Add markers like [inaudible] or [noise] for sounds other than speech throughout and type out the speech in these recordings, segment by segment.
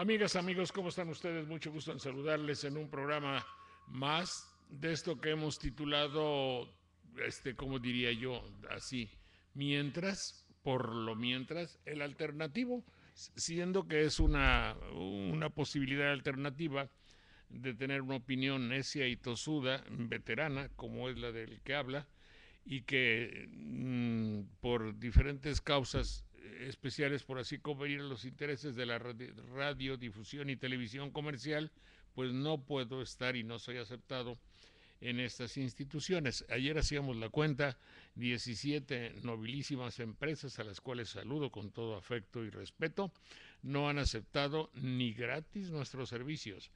Amigas, amigos, ¿cómo están ustedes? Mucho gusto en saludarles en un programa más de esto que hemos titulado, este, ¿cómo diría yo? Así, mientras, por lo mientras, el alternativo, siendo que es una, una posibilidad alternativa de tener una opinión necia y tosuda, veterana, como es la del que habla, y que mm, por diferentes causas eh, especiales por así convenir los intereses de la radiodifusión difusión y televisión comercial, pues no puedo estar y no soy aceptado en estas instituciones. Ayer hacíamos la cuenta, 17 nobilísimas empresas a las cuales saludo con todo afecto y respeto, no han aceptado ni gratis nuestros servicios.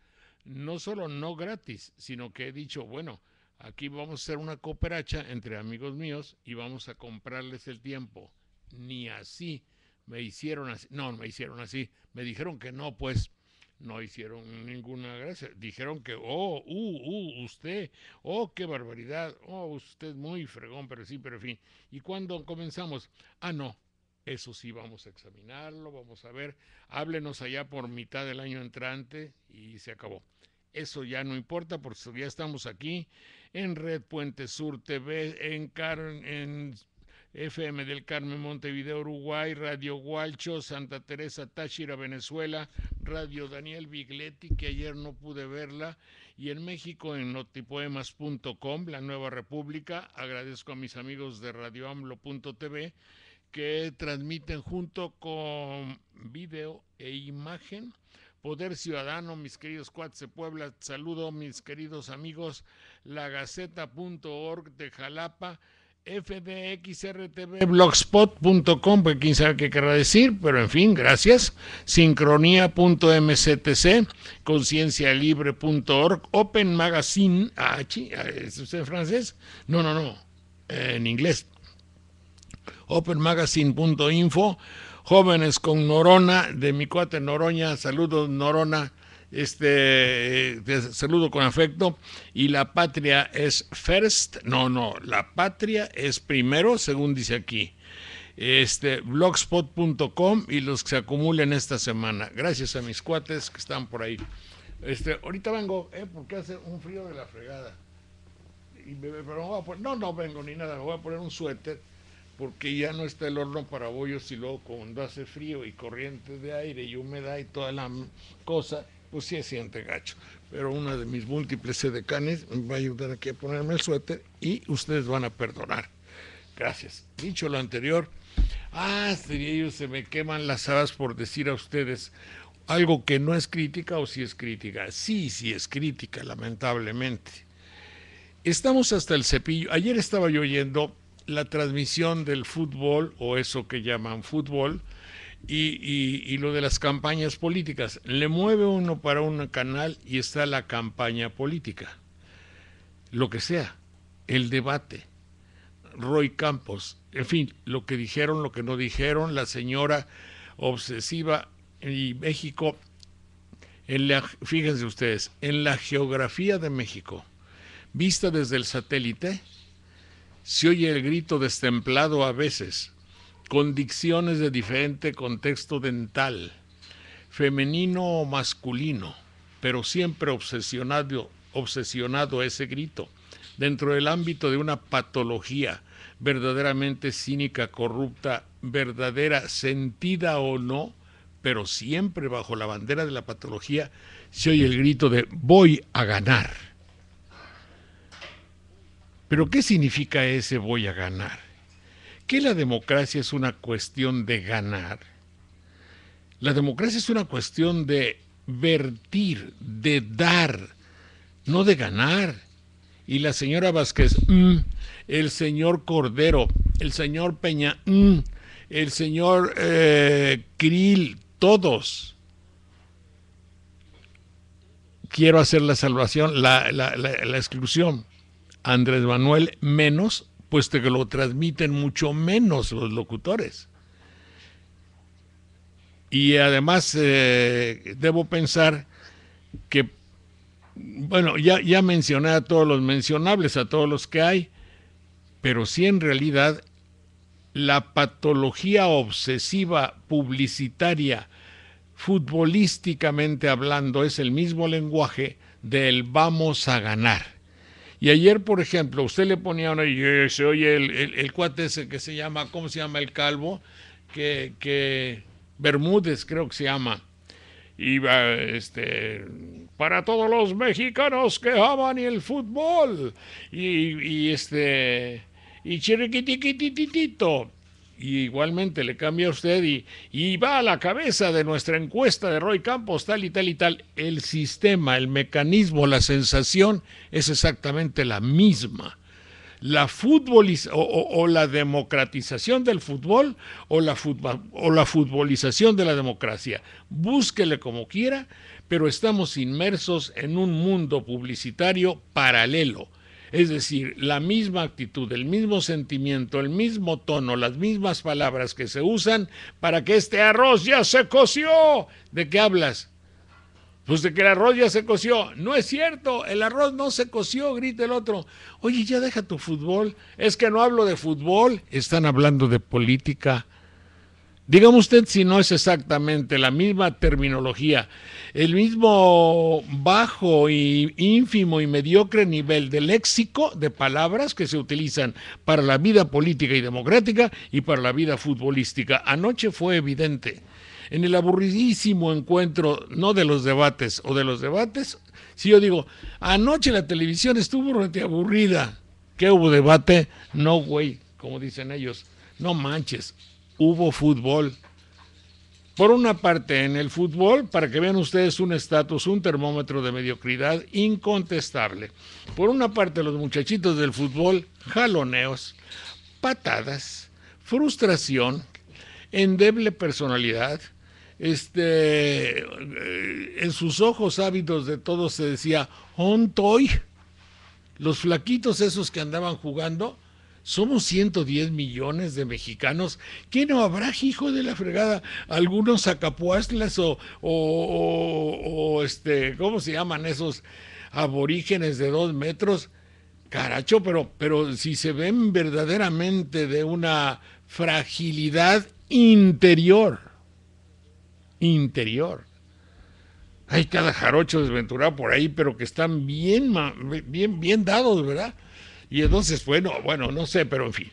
No solo no gratis, sino que he dicho, bueno, aquí vamos a hacer una cooperacha entre amigos míos y vamos a comprarles el tiempo ni así. Me hicieron así, no, me hicieron así. Me dijeron que no, pues no hicieron ninguna gracia. Dijeron que, oh, uh, uh, usted, oh, qué barbaridad, oh, usted muy fregón, pero sí, pero en fin. Y cuando comenzamos, ah, no, eso sí vamos a examinarlo, vamos a ver, háblenos allá por mitad del año entrante y se acabó. Eso ya no importa porque ya estamos aquí en Red Puente Sur TV, en, Car en FM del Carmen Montevideo, Uruguay, Radio Gualcho, Santa Teresa Táchira, Venezuela, Radio Daniel Bigletti, que ayer no pude verla, y en México en notipoemas.com, La Nueva República. Agradezco a mis amigos de radioamlo.tv que transmiten junto con video e imagen. Poder Ciudadano, mis queridos cuates de Puebla, saludo mis queridos amigos, lagaceta.org de Jalapa, fdxrtvblogspot.com, pues quién sabe qué querrá decir, pero en fin, gracias. Sincronía.mctc, conciencialibre.org, Open Magazine, ah, ah, ¿es usted en francés? No, no, no, eh, en inglés. Openmagazine.info, Jóvenes con Norona, de mi cuate Noroña, saludos Norona, este, te saludo con afecto. Y la patria es first. No, no, la patria es primero, según dice aquí. Este, blogspot.com y los que se acumulan esta semana. Gracias a mis cuates que están por ahí. Este, ahorita vengo, eh, porque hace un frío de la fregada. Y me, pero no, no vengo ni nada, me voy a poner un suéter porque ya no está el horno para bollos y luego cuando hace frío y corriente de aire y humedad y toda la cosa, pues sí es siente gacho. Pero una de mis múltiples sedecanes me va a ayudar aquí a ponerme el suéter y ustedes van a perdonar. Gracias. Dicho lo anterior, ah, se me queman las hadas por decir a ustedes algo que no es crítica o si es crítica. Sí, sí es crítica, lamentablemente. Estamos hasta el cepillo. Ayer estaba yo oyendo la transmisión del fútbol o eso que llaman fútbol y, lo de las campañas políticas. Le mueve uno para un canal y está la campaña política. Lo que sea, el debate. Roy Campos, en fin, lo que dijeron, lo que no dijeron, la señora obsesiva y México. fíjense ustedes, en la geografía de México, vista desde el satélite, se oye el grito destemplado a veces con dicciones de diferente contexto dental, femenino o masculino, pero siempre obsesionado, obsesionado a ese grito, dentro del ámbito de una patología verdaderamente cínica, corrupta, verdadera, sentida o no, pero siempre bajo la bandera de la patología, se oye el grito de voy a ganar. Pero ¿qué significa ese voy a ganar? que la democracia es una cuestión de ganar. La democracia es una cuestión de vertir, de dar, no de ganar. Y la señora Vázquez, mm, el señor Cordero, el señor Peña, mm, el señor eh, Krill, todos. Quiero hacer la salvación, la, la exclusión. Andrés Manuel menos puesto que lo transmiten mucho menos los locutores. Y además eh, debo pensar que, bueno, ya, ya mencioné a todos los mencionables, a todos los que hay, pero sí en realidad la patología obsesiva publicitaria, futbolísticamente hablando, es el mismo lenguaje del vamos a ganar. Y ayer, por ejemplo, usted le ponía una y se oye el, el, cuate ese que se llama, ¿cómo se llama el calvo? Que, que Bermúdez creo que se llama. Iba, este, para todos los mexicanos que aman el fútbol. Y, y este, y chiriquitiquitito y igualmente le cambia a usted y, va a la cabeza de nuestra encuesta de Roy Campos, tal y tal y tal, el sistema, el mecanismo, la sensación es exactamente la misma. La o, la democratización del fútbol o o la futbolización de la democracia. Búsquele como quiera, pero estamos inmersos en un mundo publicitario paralelo es decir, la misma actitud, el mismo sentimiento, el mismo tono, las mismas palabras que se usan para que este arroz ya se coció. ¿De qué hablas? Pues de que el arroz ya se coció. No es cierto, el arroz no se coció, grita el otro. Oye, ya deja tu fútbol. Es que no hablo de fútbol, están hablando de política. Dígame usted si no es exactamente la misma terminología, el mismo bajo y ínfimo y mediocre nivel de léxico de palabras que se utilizan para la vida política y democrática y para la vida futbolística. Anoche fue evidente. En el aburridísimo encuentro, no de los debates o de los debates, si yo digo, anoche la televisión estuvo realmente aburrida, ¿qué hubo debate? No, güey, como dicen ellos, no manches hubo fútbol. Por una parte, en el fútbol, para que vean ustedes un estatus, un termómetro de mediocridad incontestable. Por una parte, los muchachitos del fútbol, jaloneos, patadas, frustración, endeble personalidad. Este, eh, en sus ojos hábitos de todos se decía, ontoy. Los flaquitos esos que andaban jugando somos 110 millones de mexicanos. ¿Qué no habrá, hijo de la fregada? Algunos acapuastlas o, o, o, este, ¿cómo se llaman esos aborígenes de dos metros? Caracho, pero, pero si se ven verdaderamente de una fragilidad interior, interior. Hay cada jarocho desventurado por ahí, pero que están bien, bien, bien dados, ¿verdad? Y entonces, bueno, bueno, no sé, pero en fin.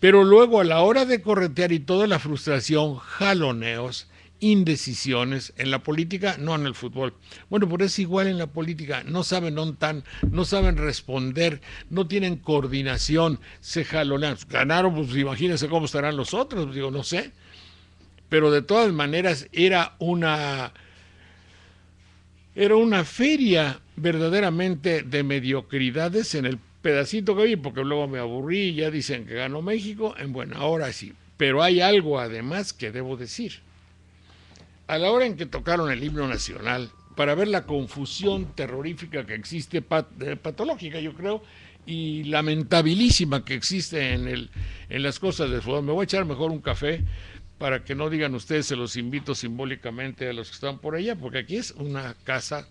Pero luego a la hora de corretear y toda la frustración, jaloneos, indecisiones en la política, no en el fútbol. Bueno, por es igual en la política, no saben dónde tan no saben responder, no tienen coordinación, se jalonean. Ganaron, pues imagínense cómo estarán los otros, digo, no sé. Pero de todas maneras era una era una feria verdaderamente de mediocridades en el pedacito que vi, porque luego me aburrí, ya dicen que ganó México, en buena hora sí. Pero hay algo además que debo decir. A la hora en que tocaron el himno nacional, para ver la confusión terrorífica que existe, eh, patológica yo creo, y lamentabilísima que existe en, el, en las cosas de fútbol Me voy a echar mejor un café para que no digan ustedes, se los invito simbólicamente a los que están por allá, porque aquí es una casa,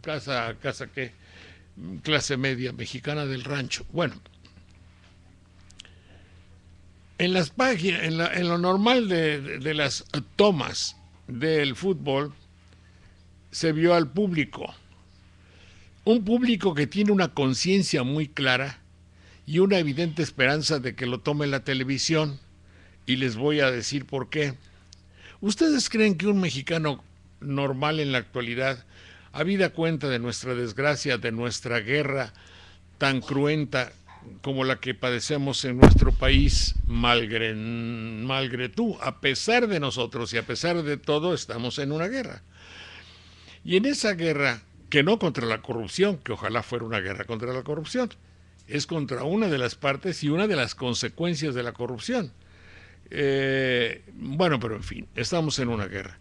casa, casa que clase media mexicana del rancho. Bueno, en las páginas, en, lo normal de, las tomas del fútbol, se vio al público. Un público que tiene una conciencia muy clara y una evidente esperanza de que lo tome la televisión. Y les voy a decir por qué. ¿Ustedes creen que un mexicano normal en la actualidad habida cuenta de nuestra desgracia, de nuestra guerra tan cruenta como la que padecemos en nuestro país, malgre, tú, a pesar de nosotros y a pesar de todo, estamos en una guerra. Y en esa guerra, que no contra la corrupción, que ojalá fuera una guerra contra la corrupción, es contra una de las partes y una de las consecuencias de la corrupción. Eh, bueno, pero en fin, estamos en una guerra.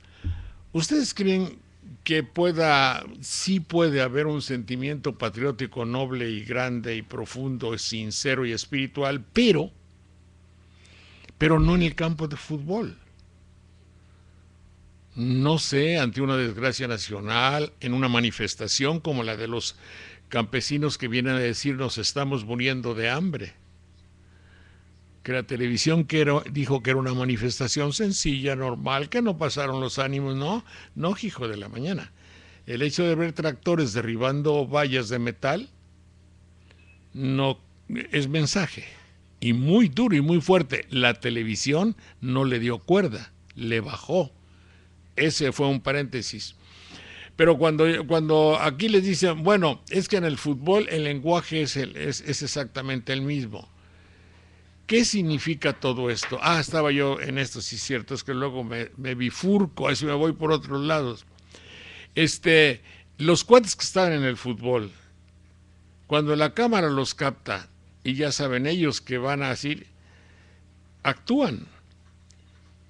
¿Ustedes creen que pueda, sí puede haber un sentimiento patriótico noble y grande y profundo, sincero y espiritual, pero, pero no en el campo de fútbol. No sé, ante una desgracia nacional, en una manifestación como la de los campesinos que vienen a decirnos estamos muriendo de hambre que la televisión que dijo que era una manifestación sencilla, normal, que no pasaron los ánimos, no, no, hijo de la mañana. El hecho de ver tractores derribando vallas de metal no es mensaje. Y muy duro y muy fuerte. La televisión no le dio cuerda, le bajó. Ese fue un paréntesis. Pero cuando, cuando aquí les dicen, bueno, es que en el fútbol el lenguaje es exactamente el mismo ¿Qué significa todo esto? Ah, estaba yo en esto, sí, cierto, es que luego me, bifurco, así me voy por otros lados. Este, los cuates que están en el fútbol, cuando la cámara los capta, y ya saben ellos que van a decir, actúan.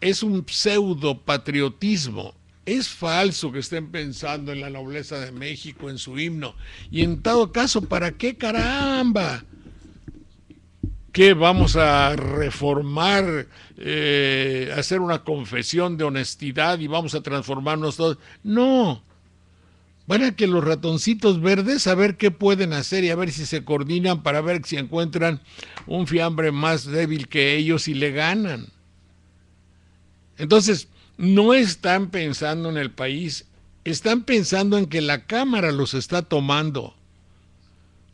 Es un pseudo patriotismo. Es falso que estén pensando en la nobleza de México, en su himno. Y en todo caso, ¿para qué caramba? que vamos a reformar, eh, hacer una confesión de honestidad y vamos a transformarnos todos. No. Van a que los ratoncitos verdes a ver qué pueden hacer y a ver si se coordinan para ver si encuentran un fiambre más débil que ellos y le ganan. Entonces, no están pensando en el país, están pensando en que la Cámara los está tomando.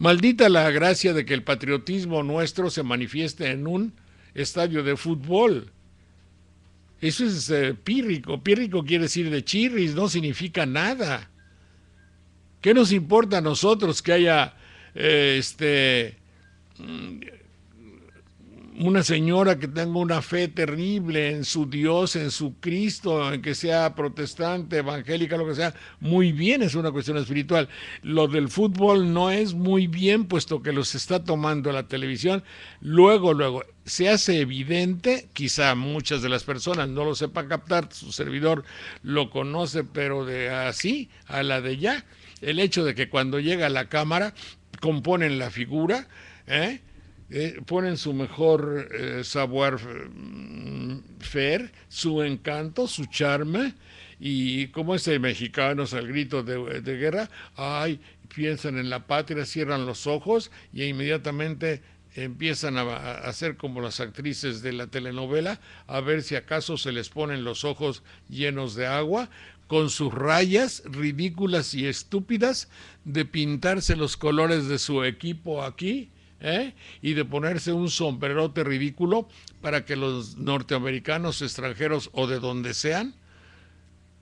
Maldita la gracia de que el patriotismo nuestro se manifieste en un estadio de fútbol. Eso es eh, pírrico. Pírrico quiere decir de chirris, no significa nada. ¿Qué nos importa a nosotros que haya eh, este mm, una señora que tenga una fe terrible en su Dios, en su Cristo, en que sea protestante, evangélica, lo que sea, muy bien, es una cuestión espiritual. Lo del fútbol no es muy bien, puesto que los está tomando la televisión. Luego, luego, se hace evidente, quizá muchas de las personas no lo sepan captar, su servidor lo conoce, pero de así, a la de ya, el hecho de que cuando llega la cámara, componen la figura, ¿eh? Eh, ponen su mejor sabor, eh, savoir mm, su encanto, su charme, y como ese de mexicanos al grito de, guerra, ay, piensan en la patria, cierran los ojos y inmediatamente empiezan a, hacer como las actrices de la telenovela, a ver si acaso se les ponen los ojos llenos de agua, con sus rayas ridículas y estúpidas de pintarse los colores de su equipo aquí ¿eh? y de ponerse un sombrerote ridículo para que los norteamericanos, extranjeros o de donde sean,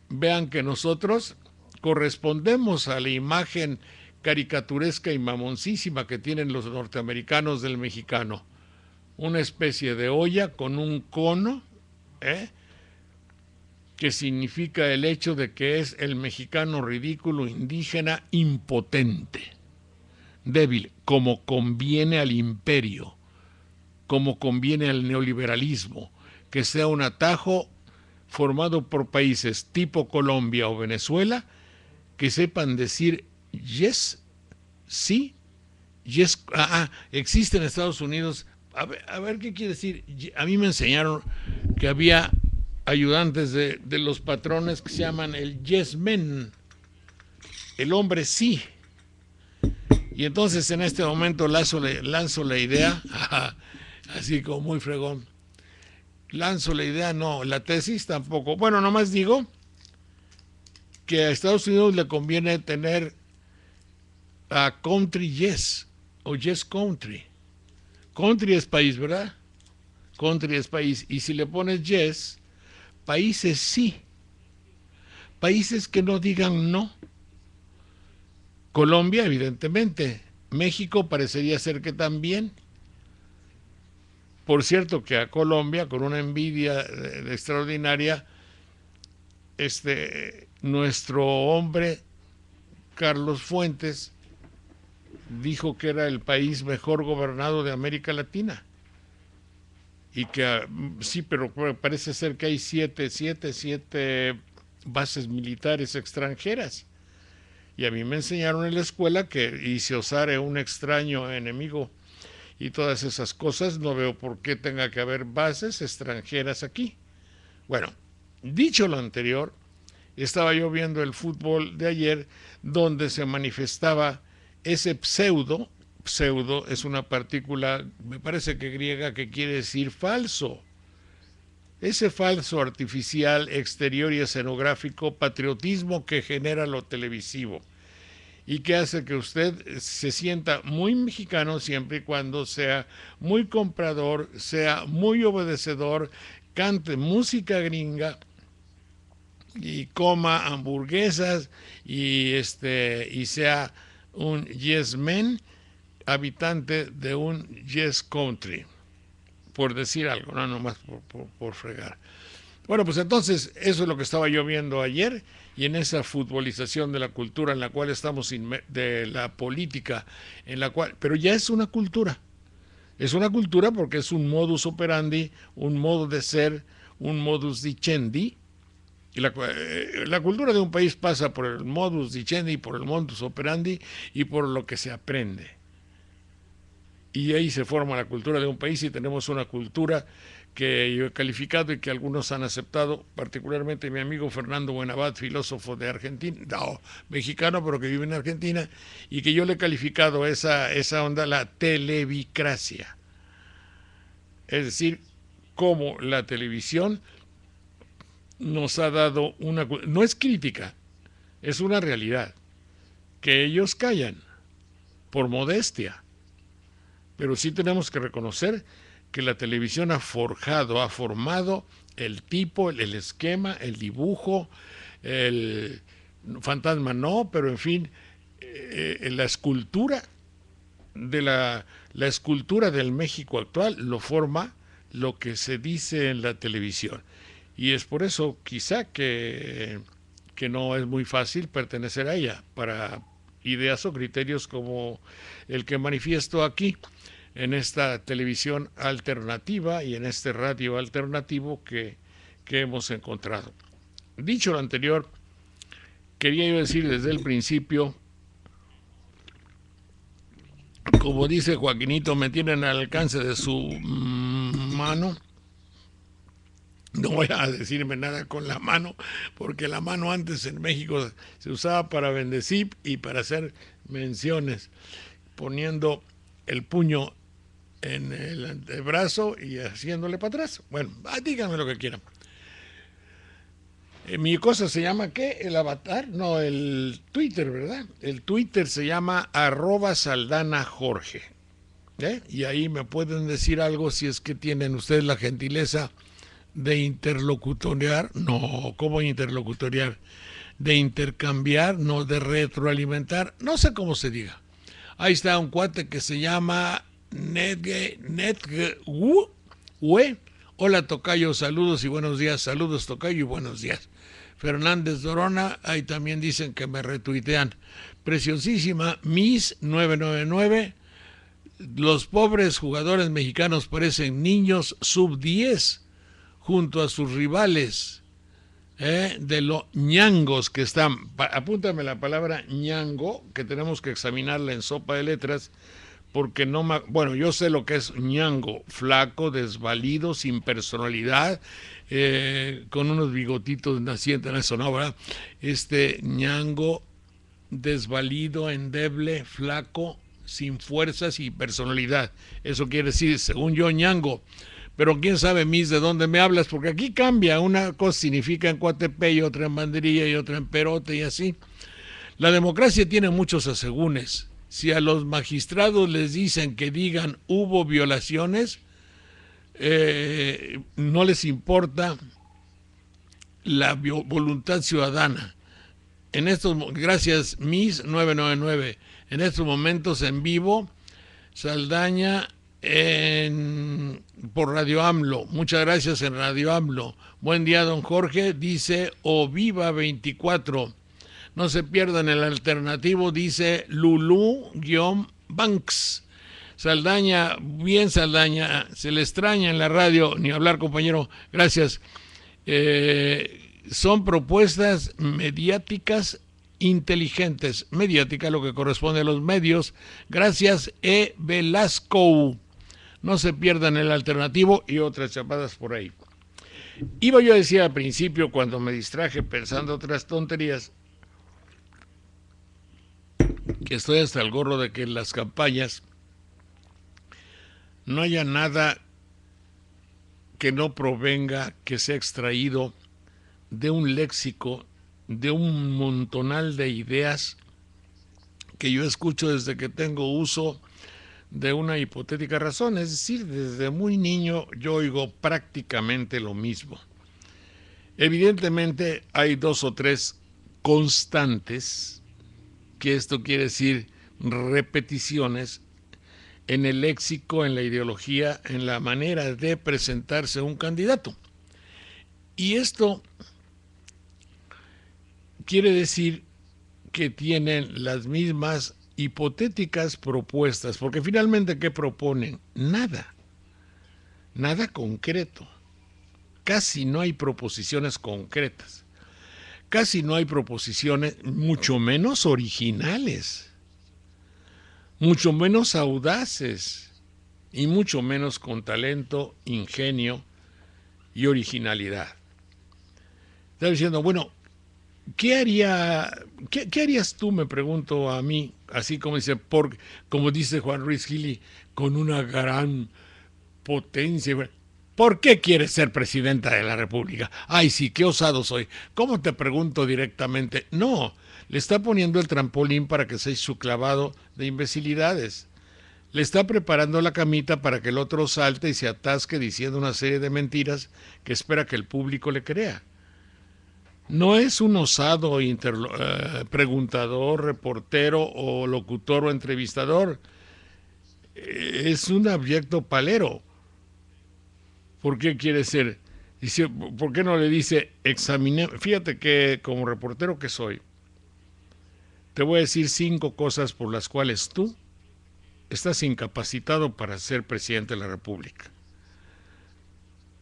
vean que nosotros correspondemos a la imagen caricaturesca y mamoncísima que tienen los norteamericanos del mexicano. Una especie de olla con un cono, ¿eh? que significa el hecho de que es el mexicano ridículo, indígena, impotente débil, como conviene al imperio, como conviene al neoliberalismo, que sea un atajo formado por países tipo Colombia o Venezuela que sepan decir yes, sí, yes, ah, ah existe en Estados Unidos. A ver, qué quiere decir. A mí me enseñaron que había ayudantes de los patrones que se llaman el yes men, el hombre sí. Y entonces en este momento lanzo, lanzo la idea, [laughs] así como muy fregón. Lanzo la idea, no, la tesis tampoco. Bueno, nomás digo que a Estados Unidos le conviene tener a Country Yes o Yes Country. Country es país, ¿verdad? Country es país. Y si le pones Yes, países sí. Países que no digan no. Colombia, evidentemente. México parecería ser que también. Por cierto, que a Colombia, con una envidia eh, extraordinaria, este, nuestro hombre, Carlos Fuentes, dijo que era el país mejor gobernado de América Latina. Y que ah, mm, sí, pero parece ser que hay siete, siete, siete bases militares extranjeras. Y a mí me enseñaron en la escuela que y si osare un extraño enemigo y todas esas cosas, no veo por qué tenga que haber bases extranjeras aquí. Bueno, dicho lo anterior, estaba yo viendo el fútbol de ayer donde se manifestaba ese pseudo, pseudo es una partícula, me parece que griega, que quiere decir falso ese falso artificial exterior y escenográfico patriotismo que genera lo televisivo y que hace que usted se sienta muy mexicano siempre y cuando sea muy comprador, sea muy obedecedor, cante música gringa y coma hamburguesas y este y sea un yes man habitante de un yes country por decir algo, no nomás por, fregar. Bueno, pues entonces eso es lo que estaba yo viendo ayer y en esa futbolización de la cultura en la cual estamos, de la política, en la cual, pero ya es una cultura. Es una cultura porque es un modus operandi, un modo de ser, un modus dicendi. Y la, eh, la cultura de un país pasa por el modus dicendi, por el modus operandi y por lo que se aprende y ahí se forma la cultura de un país y tenemos una cultura que yo he calificado y que algunos han aceptado, particularmente mi amigo Fernando Buenabad, filósofo de Argentina, no, mexicano, pero que vive en Argentina, y que yo le he calificado esa, esa onda la televicracia. Es decir, cómo la televisión nos ha dado una... No es crítica, es una realidad, que ellos callan por modestia pero sí tenemos que reconocer que la televisión ha forjado, ha formado el tipo, el, esquema, el dibujo, el fantasma no, pero en fin, eh, eh, la escultura de la escultura del México actual lo forma lo que se dice en la televisión. Y es por eso quizá que, que no es muy fácil pertenecer a ella para ideas o criterios como el que manifiesto aquí en esta televisión alternativa y en este radio alternativo que, hemos encontrado. Dicho lo anterior, quería yo decir desde el principio, como dice Joaquinito, me tienen al alcance de su mano [laughs] No voy a decirme nada con la mano, porque la mano antes en México se usaba para bendecir y para hacer menciones, poniendo el puño en el antebrazo y haciéndole para atrás. Bueno, ah, díganme lo que quieran. Eh, mi cosa se llama ¿qué? El avatar, no, el Twitter, ¿verdad? El Twitter se llama arroba saldana jorge. ¿eh? Y ahí me pueden decir algo si es que tienen ustedes la gentileza de interlocutorear no, ¿cómo interlocutoriar? De intercambiar, no de retroalimentar, no sé cómo se diga. Ahí está un cuate que se llama Netge, Netge, Hola Tocayo, saludos y buenos días, saludos Tocayo y buenos días. Fernández Dorona, ahí también dicen que me retuitean. Preciosísima Miss 999. Los pobres jugadores mexicanos parecen niños sub 10 junto a sus rivales ¿eh? de los ñangos que están. apúntame la palabra ñango, que tenemos que examinarla en sopa de letras, porque no me. Bueno, yo sé lo que es ñango: flaco, desvalido, sin personalidad, eh, con unos bigotitos nacientes en la sonora. Este ñango, desvalido, endeble, flaco, sin fuerzas y personalidad. Eso quiere decir, según yo, ñango pero quién sabe, Miss, de dónde me hablas, porque aquí cambia. Una cosa significa en y otra en Banderilla y otra en Perote y así. La democracia tiene muchos asegúnes. Si a los magistrados les dicen que digan hubo violaciones, eh, no les importa la voluntad ciudadana. En estos, gracias, Miss 999. En estos momentos en vivo, Saldaña por Radio AMLO. Muchas gracias en Radio AMLO. Buen día, don Jorge. Dice oviva 24. No se pierdan el alternativo, dice Lulú-Banks. Saldaña, bien Saldaña, se le extraña en la radio, ni hablar compañero, gracias. Eh, son propuestas mediáticas inteligentes, mediática, lo que corresponde a los medios. Gracias, E. Velasco. No se pierdan el alternativo y otras chapadas por ahí. Iba yo a decir al principio, cuando me distraje pensando otras tonterías, que estoy hasta el gorro de que en las campañas no haya nada que no provenga, que sea extraído de un léxico, de un montonal de ideas que yo escucho desde que tengo uso de una hipotética razón. Es decir, desde muy niño yo oigo prácticamente lo mismo. Evidentemente hay dos o tres constantes, que esto quiere decir repeticiones en el léxico, en la ideología, en la manera de presentarse un candidato. Y esto quiere decir que tienen las mismas hipotéticas propuestas, porque finalmente, ¿qué proponen? Nada, nada concreto. Casi no hay proposiciones concretas. Casi no hay proposiciones, mucho menos originales, mucho menos audaces y mucho menos con talento, ingenio y originalidad. Está diciendo, bueno, ¿qué, qué, harías tú, me pregunto a mí, así como dice, como dice Juan Ruiz Gili, con una gran potencia? ¿Por qué quieres ser presidenta de la República? Ay, sí, qué osado soy. ¿Cómo te pregunto directamente? No, le está poniendo el trampolín para que seas su clavado de imbecilidades. Le está preparando la camita para que el otro salte y se atasque diciendo una serie de mentiras que espera que el público le crea no es un osado eh, preguntador, reportero o locutor o entrevistador. Eh, es un abyecto palero. ¿Por qué quiere ser? ¿por qué no le dice examiné? Fíjate que como reportero que soy, te voy a decir cinco cosas por las cuales tú estás incapacitado para ser presidente de la República.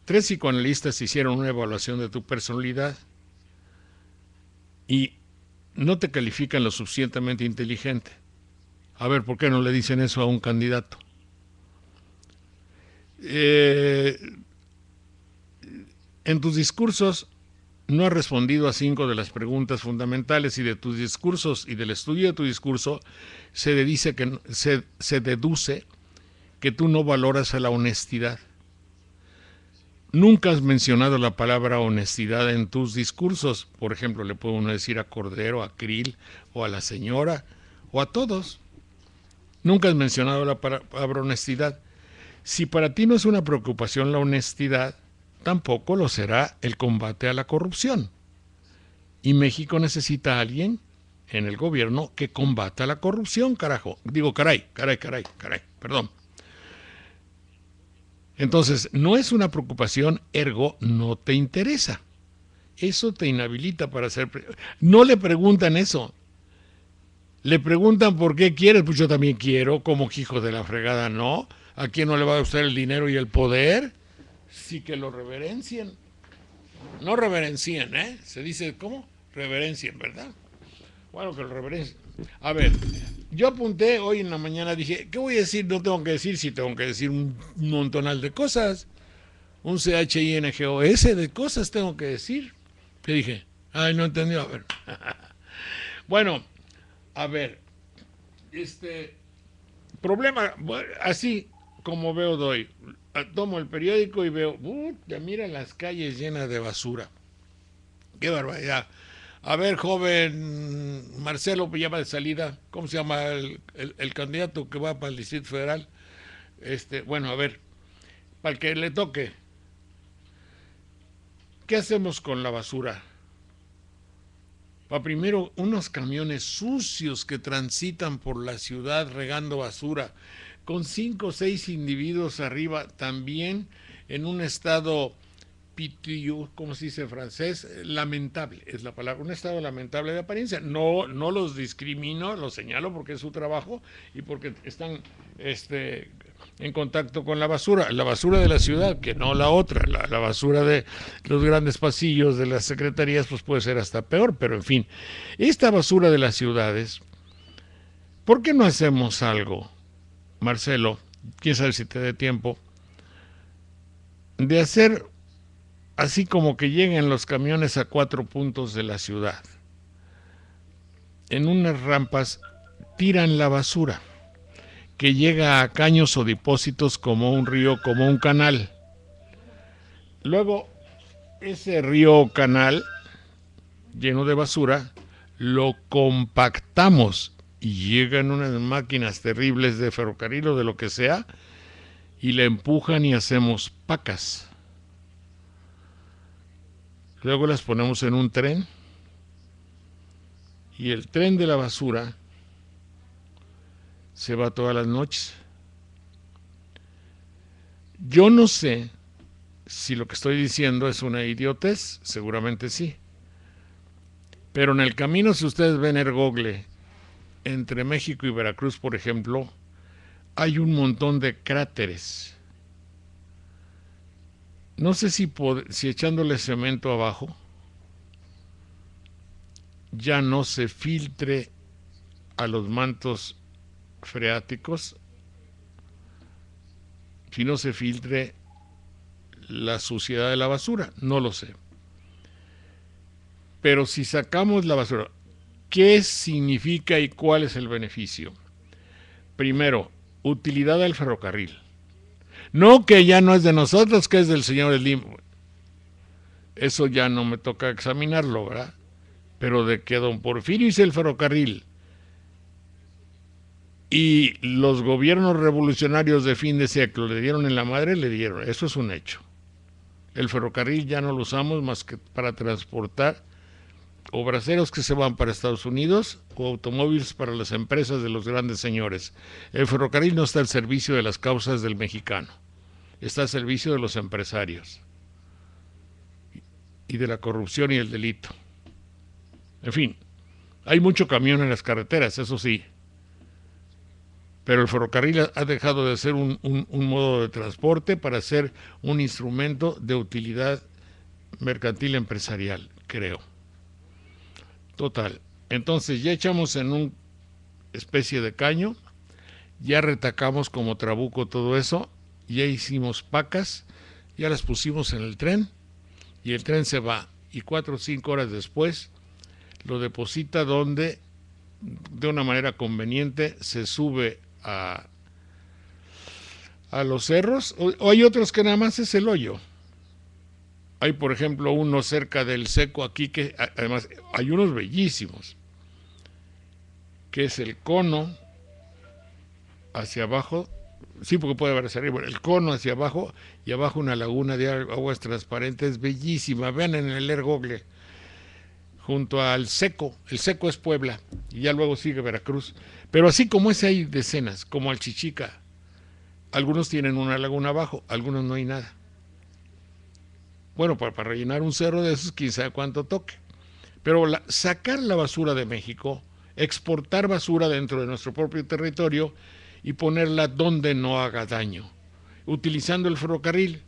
Tres psicoanalistas hicieron una evaluación de tu personalidad y no te califican lo suficientemente inteligente. A ver, ¿por qué no le dicen eso a un candidato? Eh, en tus discursos no has respondido a cinco de las preguntas fundamentales y de tus discursos y del estudio de tu discurso se, que, se, se deduce que tú no valoras a la honestidad. Nunca has mencionado la palabra honestidad en tus discursos. Por ejemplo, le puede uno decir a Cordero, a Krill o a la señora o a todos. Nunca has mencionado la palabra honestidad. Si para ti no es una preocupación la honestidad, tampoco lo será el combate a la corrupción. Y México necesita a alguien en el gobierno que combata la corrupción, carajo. Digo, caray, caray, caray, caray, perdón. Entonces, no es una preocupación, ergo, no te interesa. Eso te inhabilita para ser... No le preguntan eso. Le preguntan por qué quieres, pues yo también quiero, como hijo de la fregada, no. ¿A quién no le va a gustar el dinero y el poder? Sí que lo reverencien. No reverencien, ¿eh? Se dice, ¿cómo? Reverencien, ¿verdad? Bueno, que el revés A ver, yo apunté hoy en la mañana, dije, ¿qué voy a decir? No tengo que decir, si tengo que decir un montonal de cosas. Un c h de cosas tengo que decir. ¿Qué dije? Ay, no entendió, a ver. [laughs] bueno, a ver, este problema, así como veo doy, tomo el periódico y veo, ya mira las calles llenas de basura. Qué barbaridad. A ver, joven Marcelo, llama de salida, ¿cómo se llama el, candidato que va para el Distrito Federal? Este, bueno, a ver, para el que le toque, ¿qué hacemos con la basura? Para primero, unos camiones sucios que transitan por la ciudad regando basura, con cinco o seis individuos arriba, también en un estado Pitiu, ¿cómo se dice en francés? Eh, lamentable, es la palabra, un estado lamentable de apariencia. No, no los discrimino, los señalo porque es su trabajo y porque están este, en contacto con la basura, la basura de la ciudad, que no la otra, la, la, basura de los grandes pasillos de las secretarías, pues puede ser hasta peor, pero en fin, esta basura de las ciudades, ¿por qué no hacemos algo, Marcelo? Quién sabe si te dé tiempo, de hacer así como que lleguen los camiones a cuatro puntos de la ciudad. En unas rampas tiran la basura, que llega a caños o depósitos como un río, como un canal. Luego, ese río o canal lleno de basura, lo compactamos y llegan unas máquinas terribles de ferrocarril o de lo que sea y le empujan y hacemos pacas. Luego las ponemos en un tren y el tren de la basura se va todas las noches. Yo no sé si lo que estoy diciendo es una idiotez, seguramente sí. Pero en el camino, si ustedes ven el Google, entre México y Veracruz, por ejemplo, hay un montón de cráteres. No sé si, echándole cemento abajo ya no se filtre a los mantos freáticos, si no se filtre la suciedad de la basura, no lo sé. Pero si sacamos la basura, ¿qué significa y cuál es el beneficio? Primero, utilidad del ferrocarril. No que ya no es de nosotros, que es del señor Slim. Eso ya no me toca examinarlo, ¿verdad? Pero de que don Porfirio hizo el ferrocarril y los gobiernos revolucionarios de fin de siglo le dieron en la madre, le dieron. Eso es un hecho. El ferrocarril ya no lo usamos más que para transportar o braceros que se van para Estados Unidos o automóviles para las empresas de los grandes señores. El ferrocarril no está al servicio de las causas del mexicano, está al servicio de los empresarios y de la corrupción y el delito. En fin, hay mucho camión en las carreteras, eso sí, pero el ferrocarril ha dejado de ser un, un modo de transporte para ser un instrumento de utilidad mercantil empresarial, creo. Total. Entonces ya echamos en una especie de caño, ya retacamos como trabuco todo eso, ya hicimos pacas, ya las pusimos en el tren y el tren se va. Y cuatro o cinco horas después lo deposita donde de una manera conveniente se sube a, a los cerros. o hay otros que nada más es el hoyo. Hay, por ejemplo, uno cerca del seco aquí que además hay unos bellísimos, que es el cono hacia abajo, sí porque puede haber hacia arriba, el cono hacia abajo y abajo una laguna de aguas transparentes bellísima, vean en el ergogle, junto al seco, el seco es Puebla y ya luego sigue Veracruz, pero así como ese hay decenas, como al Chichica, algunos tienen una laguna abajo, algunos no hay nada. Bueno, para, rellenar un cerro de esos, quizá cuánto toque. Pero sacar la basura de México, exportar basura dentro de nuestro propio territorio y ponerla donde no haga daño, utilizando el ferrocarril.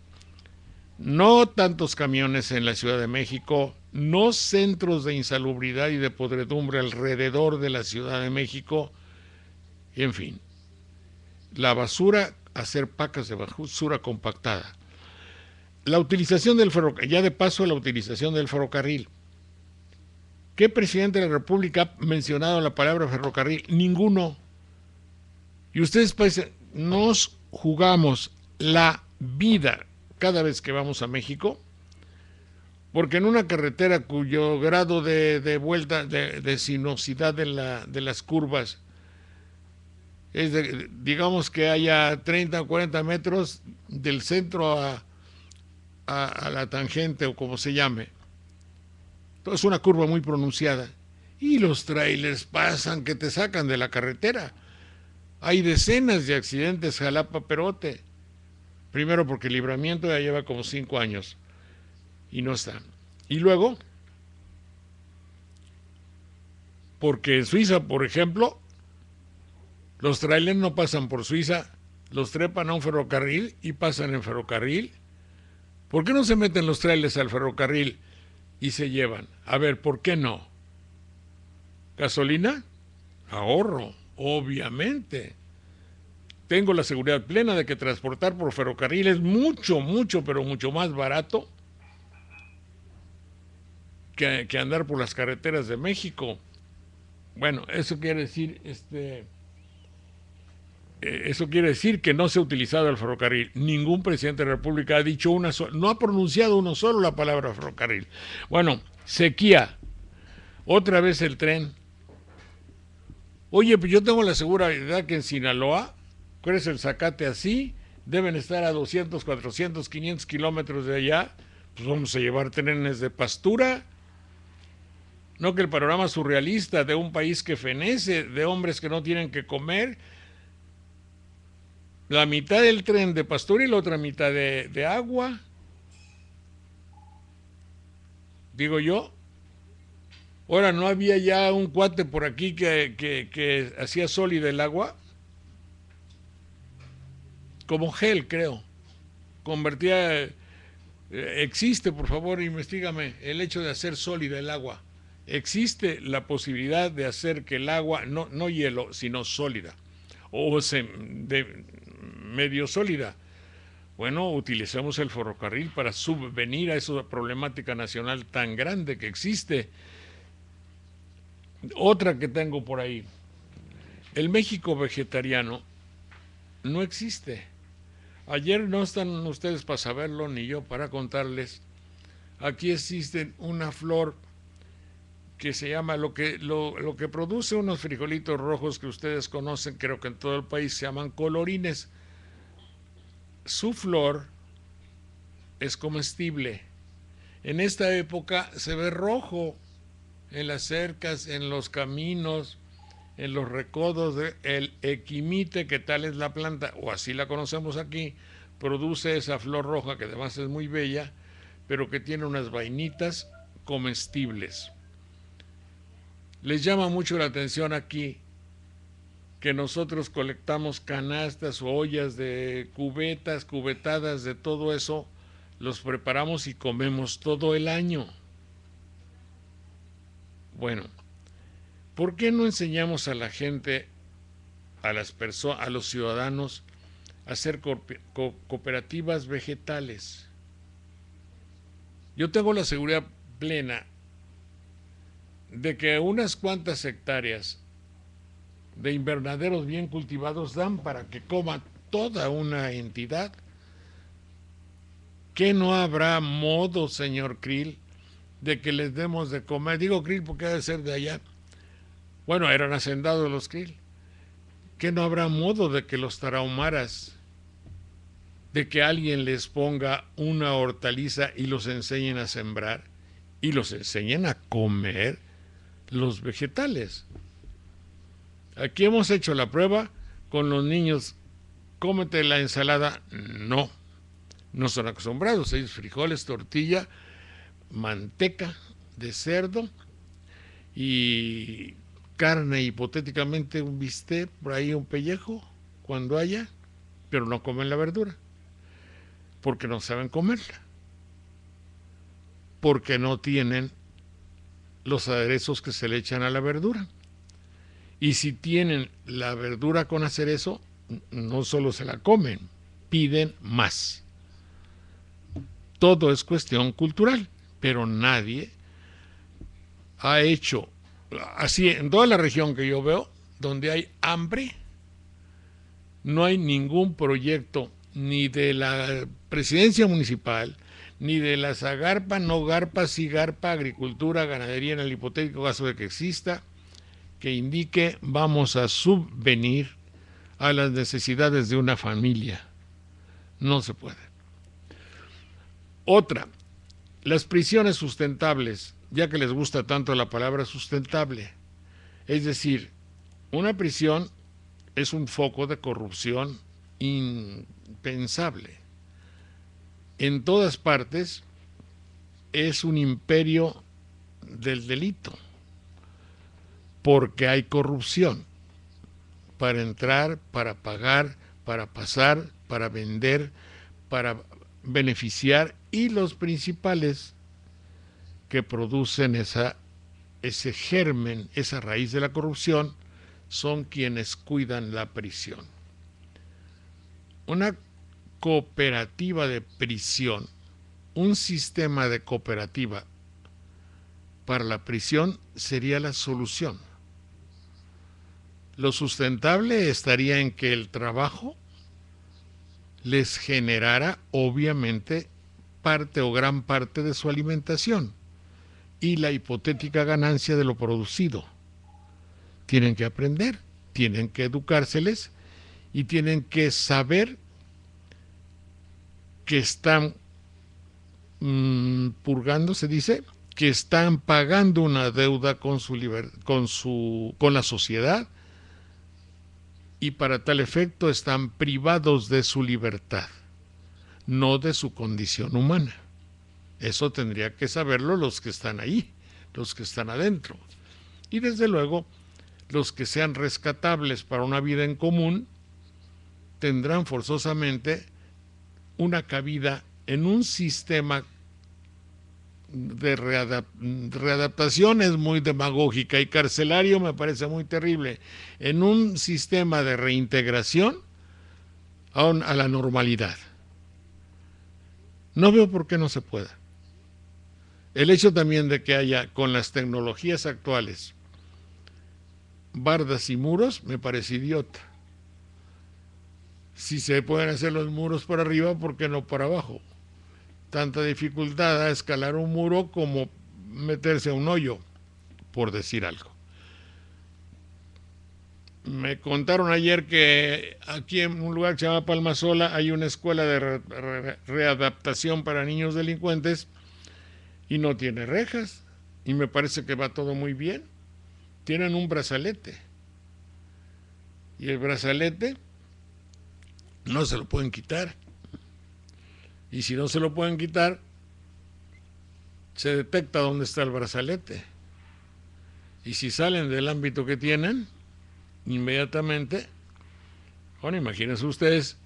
No tantos camiones en la Ciudad de México, no centros de insalubridad y de podredumbre alrededor de la Ciudad de México, en fin. La basura, hacer pacas de basura compactada la utilización del ferrocarril, ya de paso la utilización del ferrocarril. ¿Qué presidente de la República ha mencionado la palabra ferrocarril? Ninguno. Y ustedes pues, nos jugamos la vida cada vez que vamos a México, porque en una carretera cuyo grado de, vuelta, de, sinuosidad de, de las curvas es de, digamos que haya 30 o 40 metros del centro a, a, la tangente o como se llame. Es una curva muy pronunciada. Y los trailers pasan que te sacan de la carretera. Hay decenas de accidentes Jalapa Perote. Primero porque el libramiento ya lleva como cinco años y no está. Y luego, porque en Suiza, por ejemplo, los trailers no pasan por Suiza, los trepan a un ferrocarril y pasan en ferrocarril ¿Por qué no se meten los trailers al ferrocarril y se llevan? A ver, ¿por qué no? ¿Gasolina? Ahorro, obviamente. Tengo la seguridad plena de que transportar por ferrocarril es mucho, mucho, pero mucho más barato que, que andar por las carreteras de México. Bueno, eso quiere decir, este... Eh, eso quiere decir que no se ha utilizado el ferrocarril. Ningún presidente de la República ha dicho una sola, no ha pronunciado uno solo la palabra ferrocarril. Bueno, sequía, otra vez el tren. Oye, pues yo tengo la seguridad que en Sinaloa crece el zacate así, deben estar a 200, 400, 500 kilómetros de allá, pues vamos a llevar trenes de pastura. No que el panorama surrealista de un país que fenece, de hombres que no tienen que comer, la mitad del tren de pastura y la otra mitad de, agua. Digo yo. Ahora, ¿no había ya un cuate por aquí que, hacía sólida el agua? Como gel, creo. Convertía... Eh, existe, por favor, investigame, el hecho de hacer sólida el agua. Existe la posibilidad de hacer que el agua, no, no hielo, sino sólida, o se, medio sólida. Bueno, utilizamos el ferrocarril para subvenir a esa problemática nacional tan grande que existe. Otra que tengo por ahí. El México vegetariano no existe. Ayer no están ustedes para saberlo ni yo para contarles. Aquí existe una flor que se llama lo que lo, que produce unos frijolitos rojos que ustedes conocen, creo que en todo el país se llaman colorines. Su flor es comestible. En esta época se ve rojo en las cercas, en los caminos, en los recodos del el equimite, que tal es la planta, o así la conocemos aquí, produce esa flor roja que además es muy bella, pero que tiene unas vainitas comestibles. Les llama mucho la atención aquí que nosotros colectamos canastas, o ollas de cubetas, cubetadas de todo eso, los preparamos y comemos todo el año. Bueno, ¿por qué no enseñamos a la gente, a las personas, a los ciudadanos a hacer cooperativas vegetales? Yo tengo la seguridad plena de que unas cuantas hectáreas de invernaderos bien cultivados dan para que coma toda una entidad? ¿Que no habrá modo, señor Krill, de que les demos de comer? Digo Krill porque ha de ser de allá. Bueno, eran hacendados los Krill. ¿Que no habrá modo de que los tarahumaras, de que alguien les ponga una hortaliza y los enseñen a sembrar y los enseñen a comer los vegetales? Aquí hemos hecho la prueba con los niños. Cómete la ensalada. No, no son acostumbrados. Ellos frijoles, tortilla, manteca de cerdo y carne, hipotéticamente un bistec, por ahí un pellejo, cuando haya, pero no comen la verdura, porque no saben comerla, porque no tienen los aderezos que se le echan a la verdura. Y si tienen la verdura con hacer eso, no solo se la comen, piden más. Todo es cuestión cultural, pero nadie ha hecho, así en toda la región que yo veo, donde hay hambre, no hay ningún proyecto ni de la presidencia municipal, ni de la Zagarpa, no Garpa, sí Garpa, agricultura, ganadería en el hipotético caso de que exista, que indique vamos a subvenir a las necesidades de una familia. No se puede. Otra, las prisiones sustentables, ya que les gusta tanto la palabra sustentable. Es decir, una prisión es un foco de corrupción impensable. En todas partes es un imperio del delito porque hay corrupción para entrar, para pagar, para pasar, para vender, para beneficiar y los principales que producen ese germen, esa raíz de la corrupción, son quienes cuidan la prisión. Una cooperativa de prisión, un sistema de cooperativa para la prisión sería la solución. Lo sustentable estaría en que el trabajo les generara obviamente parte o gran parte de su alimentación y la hipotética ganancia de lo producido. Tienen que aprender, tienen que educárseles y tienen que saber que están purgándose, mm, purgando, se dice, que están pagando una deuda con su, con su con la sociedad y para tal efecto están privados de su libertad, no de su condición humana. Eso tendría que saberlo los que están ahí, los que están adentro. Y desde luego, los que sean rescatables para una vida en común tendrán forzosamente una cabida en un sistema de readaptación es muy demagógica y carcelario me parece muy terrible. En un sistema de reintegración a la normalidad. No veo por qué no se pueda. El hecho también de que haya con las tecnologías actuales bardas y muros me parece idiota. Si se pueden hacer los muros para arriba, ¿por qué no para abajo? tanta dificultad a escalar un muro como meterse a un hoyo, por decir algo. Me contaron ayer que aquí en un lugar que se llama Palmasola hay una escuela de readaptación para niños delincuentes y no tiene rejas y me parece que va todo muy bien. Tienen un brazalete y el brazalete no se lo pueden quitar. Y si no se lo pueden quitar, se detecta dónde está el brazalete. Y si salen del ámbito que tienen, inmediatamente, bueno, imagínense ustedes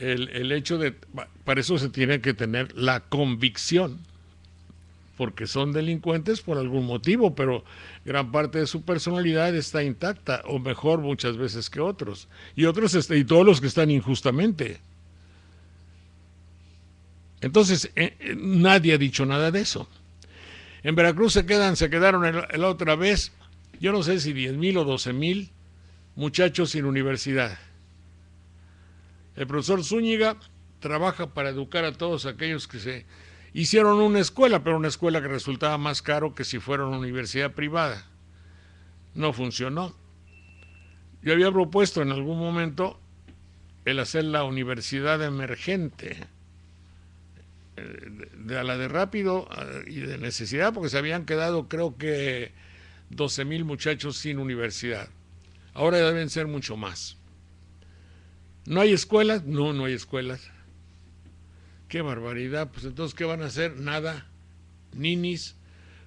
el, hecho de, para eso se tiene que tener la convicción, porque son delincuentes por algún motivo, pero gran parte de su personalidad está intacta, o mejor muchas veces que otros, y otros, este, y todos los que están injustamente. Entonces, eh, eh, nadie ha dicho nada de eso. En Veracruz se quedan, se quedaron la otra vez, yo no sé si 10 mil o 12 mil muchachos sin universidad. El profesor Zúñiga trabaja para educar a todos aquellos que se hicieron una escuela, pero una escuela que resultaba más caro que si fuera una universidad privada. No funcionó. Yo había propuesto en algún momento el hacer la universidad emergente eh, de, a la de rápido eh, y de necesidad, porque se habían quedado creo que 12 mil muchachos sin universidad. Ahora deben ser mucho más. ¿No hay escuelas? No, no hay escuelas. Qué barbaridad. Pues entonces, ¿qué van a hacer? Nada. Ninis.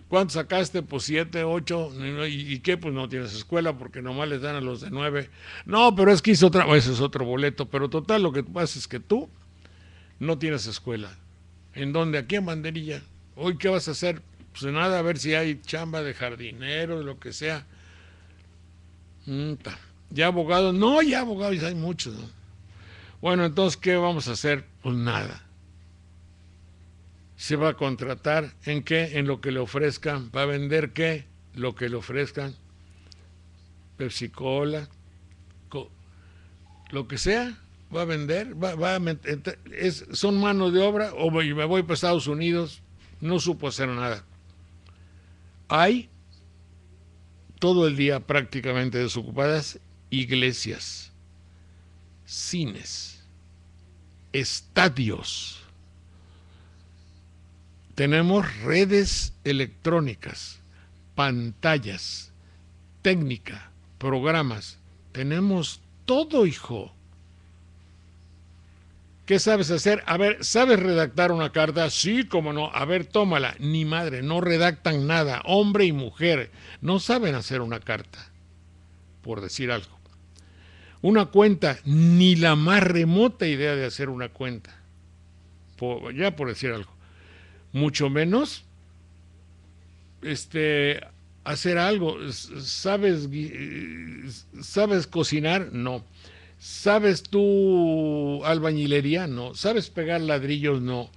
¿Cuánto sacaste? Pues siete, ocho. ¿Y qué? Pues no tienes escuela porque nomás les dan a los de nueve. No, pero es que hizo otra. Ese es otro boleto. Pero total, lo que pasa es que tú no tienes escuela ¿En dónde? Aquí en Banderilla. ¿Hoy qué vas a hacer? Pues nada, a ver si hay chamba de jardinero, lo que sea. Ya abogados, no, ya abogados hay muchos. Bueno, entonces, ¿qué vamos a hacer? Pues nada. Se va a contratar en qué, en lo que le ofrezcan. ¿Va a vender qué? Lo que le ofrezcan. Pepsi Cola, lo que sea va a vender, va, es, son mano de obra o me voy para Estados Unidos, no supo hacer nada. Hay todo el día prácticamente desocupadas iglesias, cines, estadios. Tenemos redes electrónicas, pantallas, técnica, programas. Tenemos todo, hijo. ¿Qué sabes hacer? A ver, ¿sabes redactar una carta? Sí, cómo no. A ver, tómala. Ni madre, no redactan nada. Hombre y mujer no saben hacer una carta, por decir algo. Una cuenta, ni la más remota idea de hacer una cuenta, ya por decir algo. Mucho menos este, hacer algo. ¿Sabes, ¿Sabes cocinar? No. ¿Sabes tú albañilería? No. ¿Sabes pegar ladrillos? No.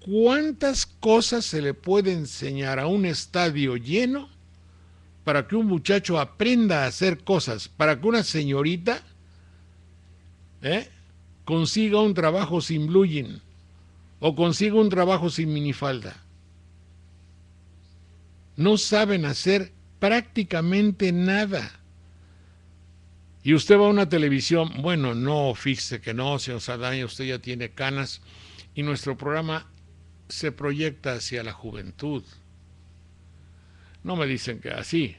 ¿Cuántas cosas se le puede enseñar a un estadio lleno para que un muchacho aprenda a hacer cosas? Para que una señorita ¿eh? consiga un trabajo sin blue o consiga un trabajo sin minifalda. No saben hacer prácticamente nada. Y usted va a una televisión, bueno, no, fíjese que no, señor Saldaña, usted ya tiene canas. Y nuestro programa se proyecta hacia la juventud. No me dicen que así.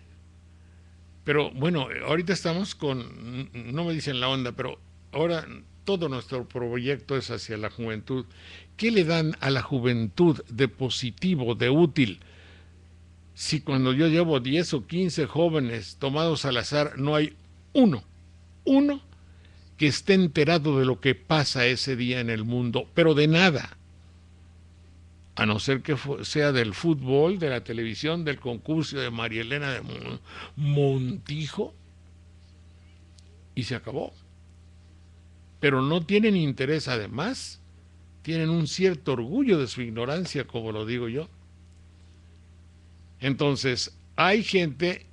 Pero bueno, ahorita estamos con, no me dicen la onda, pero ahora todo nuestro proyecto es hacia la juventud. ¿Qué le dan a la juventud de positivo, de útil? Si cuando yo llevo 10 o 15 jóvenes tomados al azar no hay uno uno, que esté enterado de lo que pasa ese día en el mundo, pero de nada, a no ser que sea del fútbol, de la televisión, del concurso de María Elena de Montijo, y se acabó. Pero no tienen interés además, tienen un cierto orgullo de su ignorancia, como lo digo yo. Entonces, hay gente,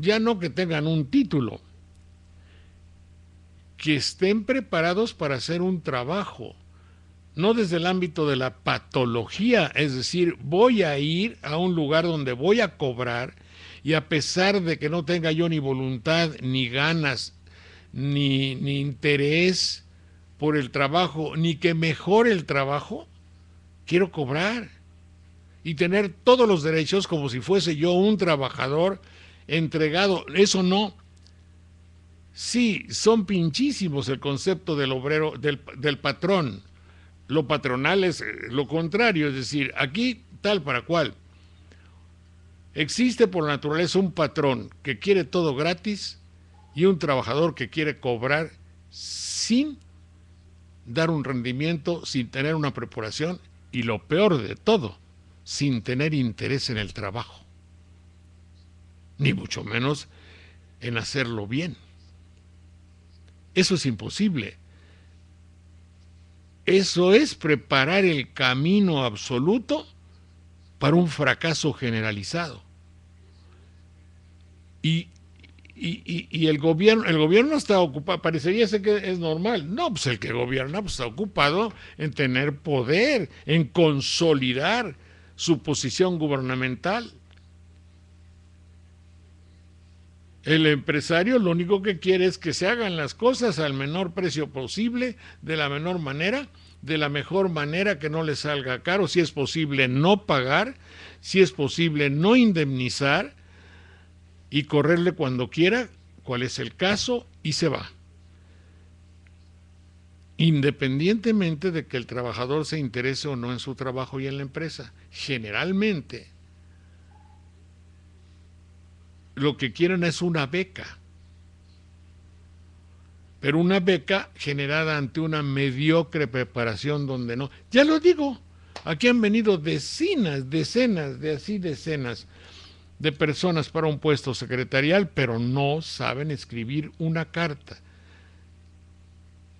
ya no que tengan un título, que estén preparados para hacer un trabajo, no desde el ámbito de la patología, es decir, voy a ir a un lugar donde voy a cobrar y a pesar de que no tenga yo ni voluntad, ni ganas, ni, ni interés por el trabajo, ni que mejore el trabajo, quiero cobrar y tener todos los derechos como si fuese yo un trabajador entregado. Eso no, Sí, son pinchísimos el concepto del obrero, del, del patrón. Lo patronal es eh, lo contrario, es decir, aquí tal para cual. Existe por naturaleza un patrón que quiere todo gratis y un trabajador que quiere cobrar sin dar un rendimiento, sin tener una preparación y lo peor de todo, sin tener interés en el trabajo, ni mucho menos en hacerlo bien. Eso es imposible. Eso es preparar el camino absoluto para un fracaso generalizado. Y, el gobierno, el gobierno está ocupado, parecería ser que es normal. No, pues el que gobierna pues, está ocupado en tener poder, en consolidar su posición gubernamental. El empresario lo único que quiere es que se hagan las cosas al menor precio posible, de la menor manera, de la mejor manera que no le salga caro, si es posible no pagar, si es posible no indemnizar y correrle cuando quiera, cuál es el caso, y se va. Independientemente de que el trabajador se interese o no en su trabajo y en la empresa, generalmente lo que quieren es una beca, pero una beca generada ante una mediocre preparación donde no. Ya lo digo, aquí han venido decenas, decenas, de así decenas de personas para un puesto secretarial, pero no saben escribir una carta.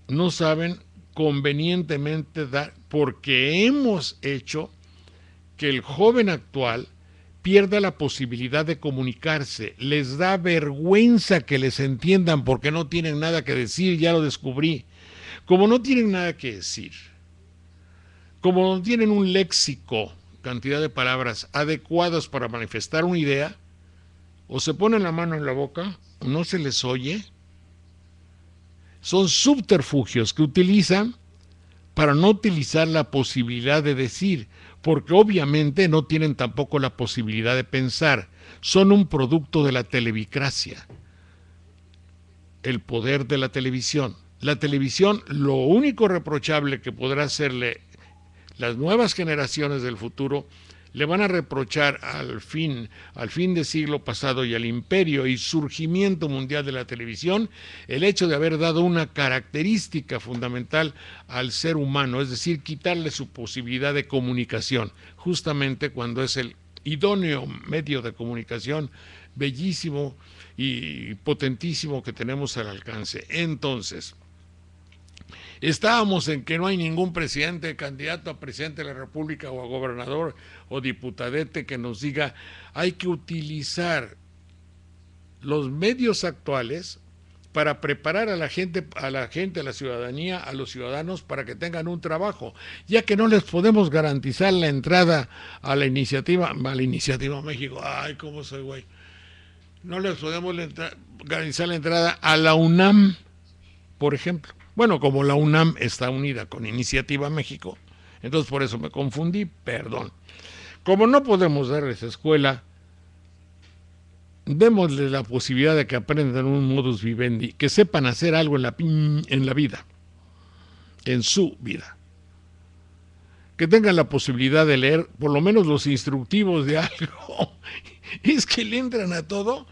No saben convenientemente dar, porque hemos hecho que el joven actual pierda la posibilidad de comunicarse, les da vergüenza que les entiendan porque no tienen nada que decir, ya lo descubrí. Como no tienen nada que decir, como no tienen un léxico, cantidad de palabras adecuadas para manifestar una idea, o se ponen la mano en la boca, no se les oye. Son subterfugios que utilizan para no utilizar la posibilidad de decir, porque obviamente no tienen tampoco la posibilidad de pensar, son un producto de la televicracia, el poder de la televisión. La televisión, lo único reprochable que podrá hacerle las nuevas generaciones del futuro le van a reprochar al fin, al fin de siglo pasado y al imperio y surgimiento mundial de la televisión, el hecho de haber dado una característica fundamental al ser humano, es decir, quitarle su posibilidad de comunicación, justamente cuando es el idóneo medio de comunicación bellísimo y potentísimo que tenemos al alcance. Entonces, Estábamos en que no hay ningún presidente, candidato a presidente de la República o a gobernador o diputadete que nos diga hay que utilizar los medios actuales para preparar a la gente, a la gente, a la ciudadanía, a los ciudadanos para que tengan un trabajo, ya que no les podemos garantizar la entrada a la iniciativa, a la iniciativa México, ay cómo soy güey, no les podemos garantizar la entrada a la UNAM, por ejemplo. Bueno, como la UNAM está unida con Iniciativa México, entonces por eso me confundí, perdón. Como no podemos darles escuela, démosles la posibilidad de que aprendan un modus vivendi, que sepan hacer algo en la, en la vida, en su vida. Que tengan la posibilidad de leer por lo menos los instructivos de algo. [laughs] es que le entran a todo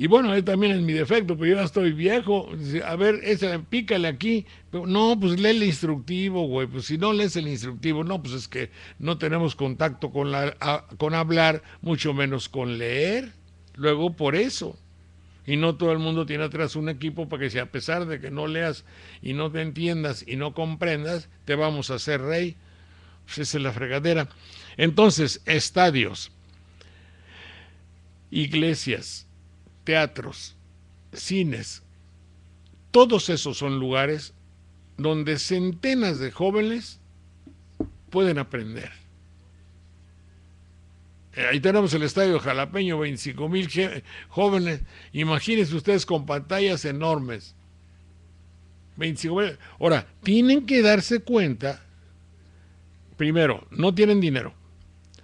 y bueno, él también es mi defecto, pero yo ya estoy viejo. A ver, esa, pícale aquí. no, pues lee el instructivo, güey. Pues si no lees el instructivo, no, pues es que no tenemos contacto con, la, con hablar, mucho menos con leer. Luego por eso. Y no todo el mundo tiene atrás un equipo para que si a pesar de que no leas y no te entiendas y no comprendas, te vamos a hacer rey. Pues esa es la fregadera. Entonces, estadios, iglesias, teatros, cines, todos esos son lugares donde centenas de jóvenes pueden aprender. Eh, ahí tenemos el estadio jalapeño, 25 mil jóvenes. Imagínense ustedes con pantallas enormes. 25 Ahora, tienen que darse cuenta, primero, no tienen dinero.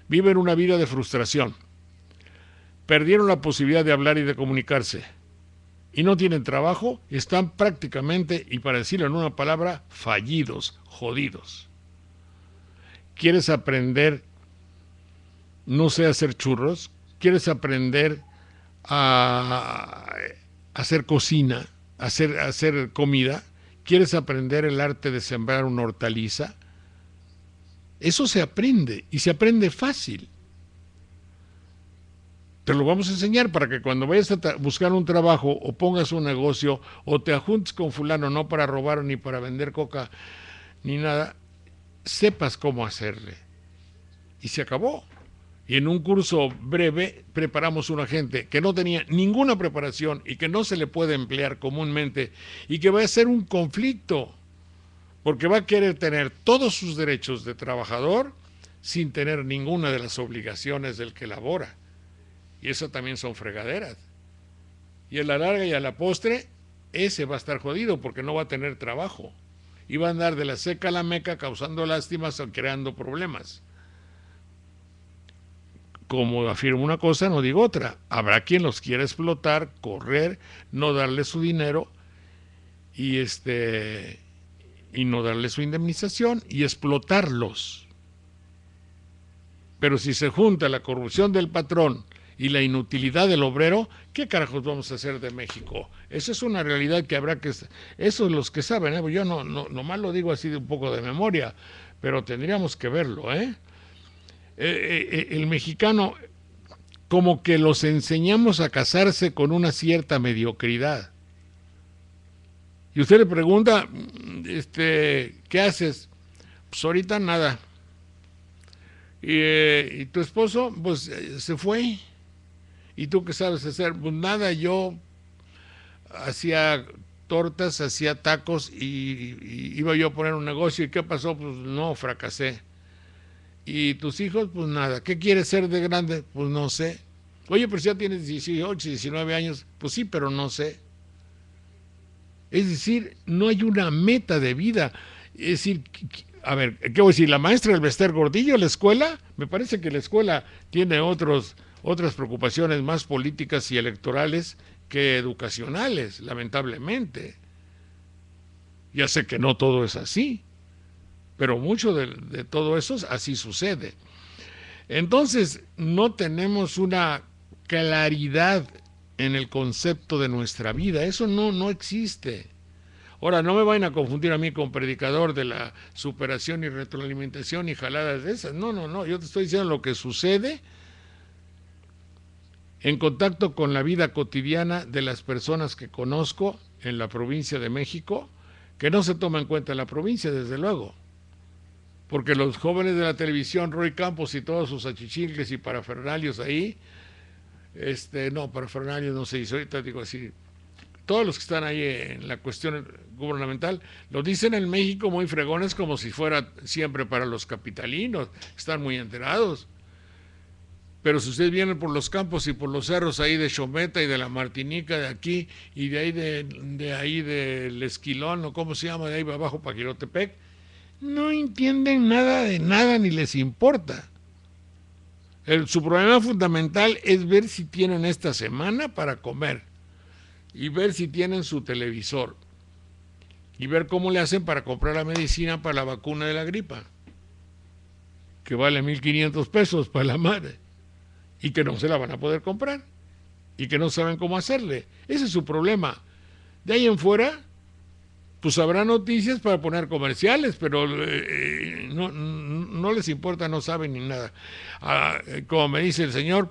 Viven una vida de frustración perdieron la posibilidad de hablar y de comunicarse. Y no tienen trabajo, están prácticamente, y para decirlo en una palabra, fallidos, jodidos. ¿Quieres aprender, no sé, hacer churros? ¿Quieres aprender a hacer cocina, hacer, hacer comida? ¿Quieres aprender el arte de sembrar una hortaliza? Eso se aprende y se aprende fácil. Te lo vamos a enseñar para que cuando vayas a buscar un trabajo o pongas un negocio o te ajuntes con fulano, no para robar ni para vender coca ni nada, sepas cómo hacerle. Y se acabó. Y en un curso breve preparamos una gente que no tenía ninguna preparación y que no se le puede emplear comúnmente y que va a ser un conflicto porque va a querer tener todos sus derechos de trabajador sin tener ninguna de las obligaciones del que labora. Y eso también son fregaderas. Y a la larga y a la postre, ese va a estar jodido porque no va a tener trabajo. Y va a andar de la seca a la meca causando lástimas o creando problemas. Como afirmo una cosa, no digo otra. Habrá quien los quiera explotar, correr, no darle su dinero y este y no darle su indemnización y explotarlos. Pero si se junta la corrupción del patrón y la inutilidad del obrero, ¿qué carajos vamos a hacer de México? Esa es una realidad que habrá que... Eso los que saben, ¿eh? yo no, no, nomás lo digo así de un poco de memoria, pero tendríamos que verlo. ¿eh? eh, eh el mexicano, como que los enseñamos a casarse con una cierta mediocridad. Y usted le pregunta, mm, este, ¿qué haces? Pues ahorita nada. y, y tu esposo, pues se fue ¿Y tú qué sabes hacer? Pues nada, yo hacía tortas, hacía tacos y, iba yo a poner un negocio. ¿Y qué pasó? Pues no, fracasé. ¿Y tus hijos? Pues nada. ¿Qué quieres ser de grande? Pues no sé. Oye, pero si ya tienes 18, 19 años. Pues sí, pero no sé. Es decir, no hay una meta de vida. Es decir, a ver, ¿qué voy a decir? ¿La maestra del Vester Gordillo, la escuela? Me parece que la escuela tiene otros otras preocupaciones más políticas y electorales que educacionales, lamentablemente. Ya sé que no todo es así, pero mucho de, todo eso así sucede. Entonces, no tenemos una claridad en el concepto de nuestra vida. Eso no, no existe. Ahora, no me vayan a confundir a mí con predicador de la superación y retroalimentación y jaladas de esas. No, no, no. Yo te estoy diciendo lo que sucede en contacto con la vida cotidiana de las personas que conozco en la provincia de México, que no se toma en cuenta en la provincia, desde luego. Porque los jóvenes de la televisión, Roy Campos y todos sus achichingles y parafernalios ahí, este, no, parafernalios no se hizo, ahorita digo así, todos los que están ahí en la cuestión gubernamental, lo dicen en México muy fregones como si fuera siempre para los capitalinos, están muy enterados. Pero si ustedes vienen por los campos y por los cerros ahí de Chometa y de la Martinica de aquí y de ahí de, ahí del Esquilón o cómo se llama de ahí abajo para Quirotepec, no entienden nada de nada ni les importa. su problema fundamental es ver si tienen esta semana para comer y ver si tienen su televisor y ver cómo le hacen para comprar la medicina para la vacuna de la gripa, que vale 1.500 pesos para la madre y que no se la van a poder comprar y que no saben cómo hacerle. Ese es su problema. De ahí en fuera, pues habrá noticias para poner comerciales, pero eh, eh, no, les importa, no saben ni nada. Ah, como me dice el señor,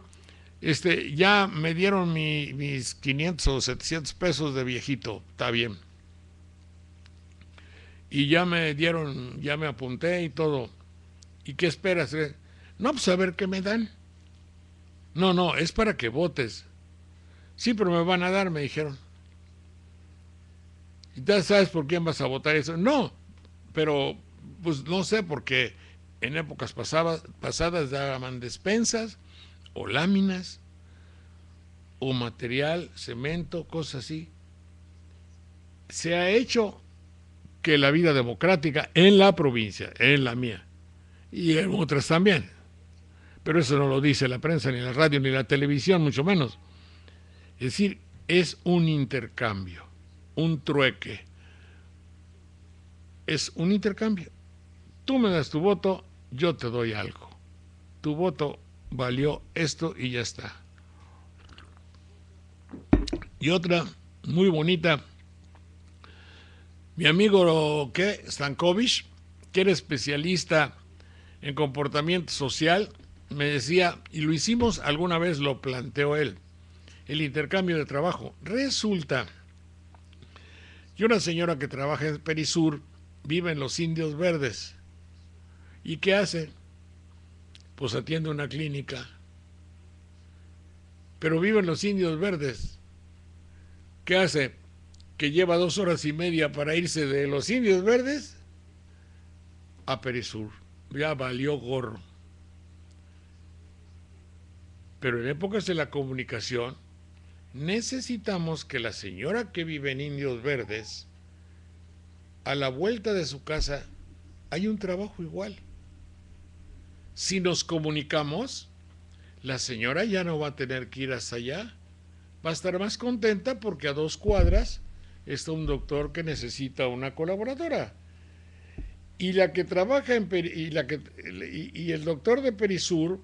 este, ya me dieron mis 500 o 700 pesos de viejito, está bien. Y ya me dieron, ya me apunté y todo. ¿Y qué esperas? Eh? No, pues a ver qué me dan. No, no, es para que votes. Sí, pero me van a dar, me dijeron. ¿Y ya sabes por quién vas a votar eso? No, pero pues no sé, porque en épocas pasadas, pasadas daban despensas o láminas o material, cemento, cosas así. Se ha hecho que la vida democrática en la provincia, en la mía, y en otras también, pero eso no lo dice la prensa, ni la radio, ni la televisión, mucho menos. Es decir, es un intercambio, un trueque. Es un intercambio. Tú me das tu voto, yo te doy algo. Tu voto valió esto y ya está. Y otra muy bonita. Mi amigo ¿qué? Stankovic, que era especialista en comportamiento social, me decía, y lo hicimos alguna vez, lo planteó él, el intercambio de trabajo. Resulta que una señora que trabaja en Perisur vive en los Indios Verdes. ¿Y qué hace? Pues atiende una clínica. Pero vive en los Indios Verdes. ¿Qué hace? Que lleva dos horas y media para irse de los Indios Verdes a Perisur. Ya valió gorro. Pero en épocas de la comunicación necesitamos que la señora que vive en Indios Verdes, a la vuelta de su casa, hay un trabajo igual. Si nos comunicamos, la señora ya no va a tener que ir hasta allá. Va a estar más contenta porque a dos cuadras está un doctor que necesita una colaboradora. Y la que trabaja en y el doctor de Perisur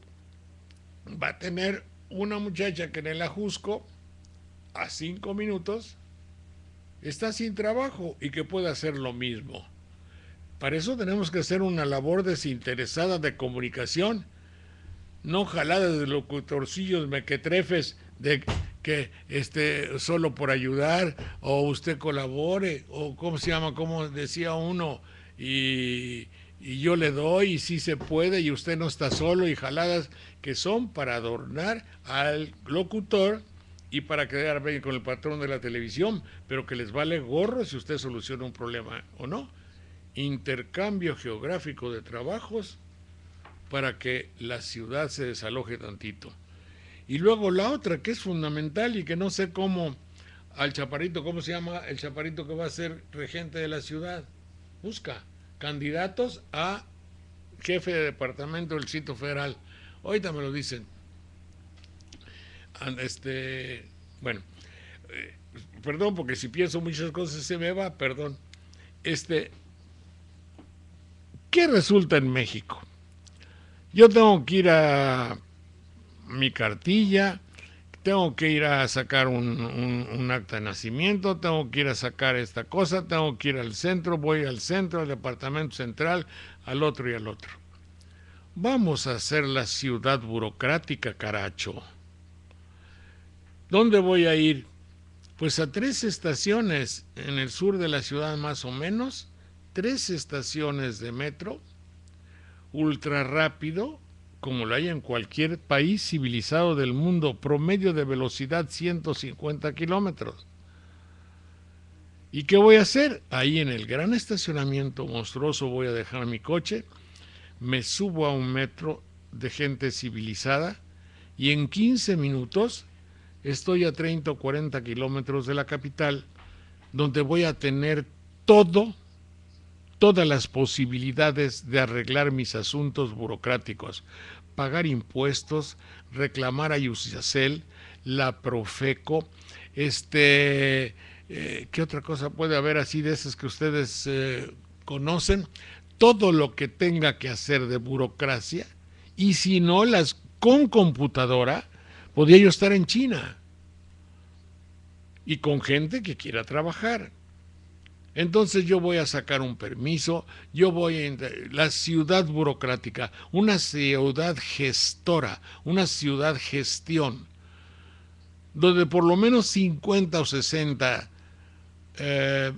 va a tener una muchacha que en el ajusco a cinco minutos está sin trabajo y que pueda hacer lo mismo. Para eso tenemos que hacer una labor desinteresada de comunicación, no jaladas de locutorcillos mequetrefes de que esté solo por ayudar o usted colabore o cómo se llama, como decía uno y, yo le doy y si se puede y usted no está solo y jaladas que son para adornar al locutor y para quedar bien con el patrón de la televisión, pero que les vale gorro si usted soluciona un problema o no. Intercambio geográfico de trabajos para que la ciudad se desaloje tantito. Y luego la otra que es fundamental y que no sé cómo al chaparito, ¿cómo se llama el chaparito que va a ser regente de la ciudad? Busca candidatos a jefe de departamento del sitio federal. Ahorita me lo dicen. Este, bueno, eh, perdón, porque si pienso muchas cosas se me va, perdón. Este, ¿qué resulta en México? Yo tengo que ir a mi cartilla, tengo que ir a sacar un, acta de nacimiento, tengo que ir a sacar esta cosa, tengo que ir al centro, voy al centro, al departamento central, al otro y al otro. Vamos a hacer la ciudad burocrática, caracho. ¿Dónde voy a ir? Pues a tres estaciones en el sur de la ciudad más o menos, tres estaciones de metro, ultra rápido, como lo hay en cualquier país civilizado del mundo, promedio de velocidad 150 kilómetros. ¿Y qué voy a hacer? Ahí en el gran estacionamiento monstruoso voy a dejar mi coche me subo a un metro de gente civilizada y en 15 minutos estoy a 30 o 40 kilómetros de la capital, donde voy a tener todo, todas las posibilidades de arreglar mis asuntos burocráticos, pagar impuestos, reclamar a Yusyacel, la Profeco, este, eh, ¿qué otra cosa puede haber así de esas que ustedes eh, conocen? todo lo que tenga que hacer de burocracia y si no las con computadora, podría yo estar en China y con gente que quiera trabajar. Entonces yo voy a sacar un permiso, yo voy a la ciudad burocrática, una ciudad gestora, una ciudad gestión, donde por lo menos 50 o 60 eh,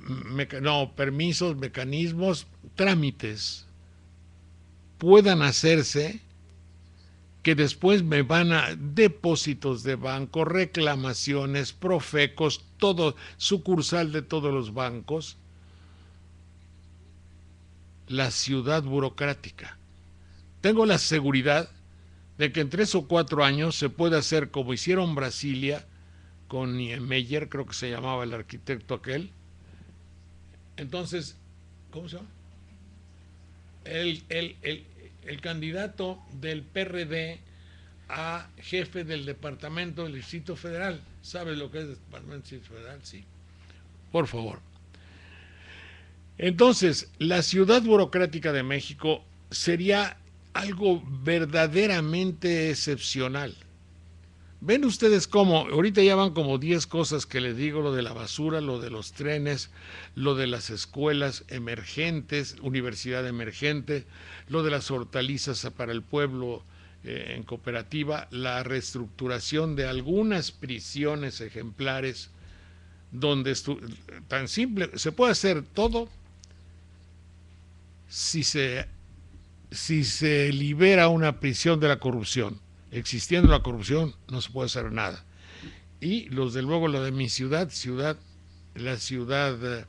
no, permisos, mecanismos trámites puedan hacerse que después me van a depósitos de banco, reclamaciones, profecos, todo, sucursal de todos los bancos, la ciudad burocrática. Tengo la seguridad de que en tres o cuatro años se puede hacer como hicieron Brasilia con Niemeyer, creo que se llamaba el arquitecto aquel. Entonces, ¿cómo se llama? el, el, candidato del PRD a jefe del Departamento del Distrito Federal. ¿Sabe lo que es el Departamento del Distrito Federal? Sí. Por favor. Entonces, la ciudad burocrática de México sería algo verdaderamente excepcional. Ven ustedes cómo, ahorita ya van como 10 cosas que les digo, lo de la basura, lo de los trenes, lo de las escuelas emergentes, universidad emergente, lo de las hortalizas para el pueblo eh, en cooperativa, la reestructuración de algunas prisiones ejemplares, donde tan simple, se puede hacer todo si se, si se libera una prisión de la corrupción existiendo la corrupción no se puede hacer nada. Y los de luego, la de mi ciudad, ciudad, la ciudad eh,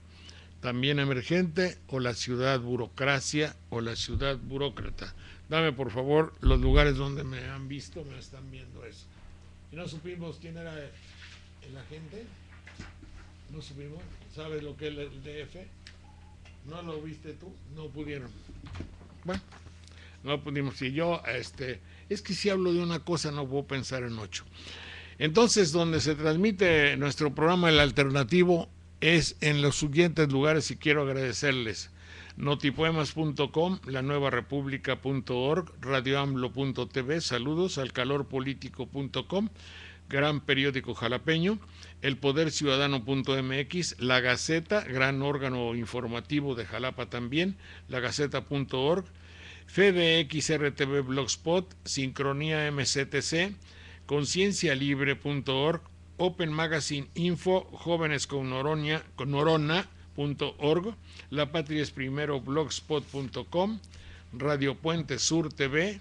también emergente o la ciudad burocracia o la ciudad burócrata. Dame por favor los lugares donde me han visto, me están viendo eso. Y no supimos quién era eh, el, agente, no supimos, ¿sabes lo que es el DF? ¿No lo viste tú? No pudieron. Bueno, no pudimos. Y yo, este, es que si hablo de una cosa no puedo pensar en ocho. Entonces, donde se transmite nuestro programa El Alternativo es en los siguientes lugares y quiero agradecerles notipoemas.com, República.org, radioamlo.tv, saludos, alcalorpolitico.com, gran periódico jalapeño, elpoderciudadano.mx, la Gaceta, gran órgano informativo de Jalapa también, lagaceta.org, FBXRTV Blogspot, Sincronía MCTC, conciencialibre.org, Open Magazine Info, Jóvenes con Norona.org, La Patria es Primero, blogspot.com, Radio Puente Sur TV,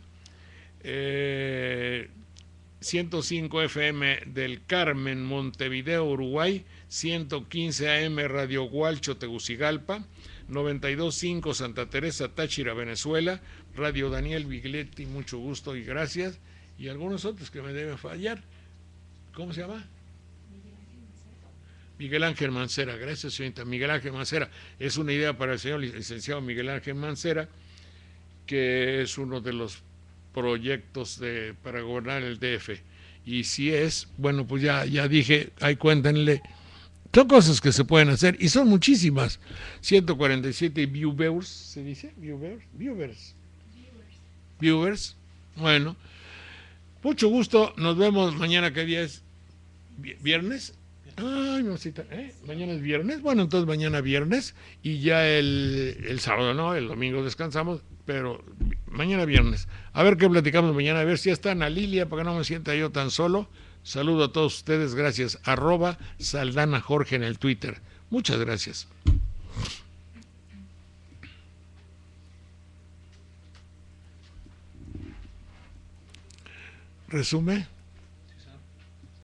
105 FM del Carmen, Montevideo, Uruguay, 115 AM Radio Gualcho, Tegucigalpa, 925 Santa Teresa Táchira, Venezuela, Radio Daniel Vigletti, mucho gusto y gracias, y algunos otros que me deben fallar. ¿Cómo se llama? Miguel Ángel Mancera, gracias señorita. Miguel Ángel Mancera, es una idea para el señor licenciado Miguel Ángel Mancera, que es uno de los proyectos de, para gobernar el DF. Y si es, bueno, pues ya, ya dije, ahí cuéntenle. Son cosas que se pueden hacer y son muchísimas. 147 viewers, ¿se dice? Viewers. Viewers. Viewers. Bueno. Mucho gusto. Nos vemos mañana. ¿Qué día es? ¿Viernes? Ay, mamacita. ¿eh? Mañana es viernes. Bueno, entonces mañana viernes y ya el, el sábado, ¿no? El domingo descansamos, pero mañana viernes. A ver qué platicamos mañana. A ver si está Ana Lilia para que no me sienta yo tan solo. Saludo a todos ustedes, gracias. Arroba Saldana Jorge en el Twitter. Muchas gracias. ¿Resume?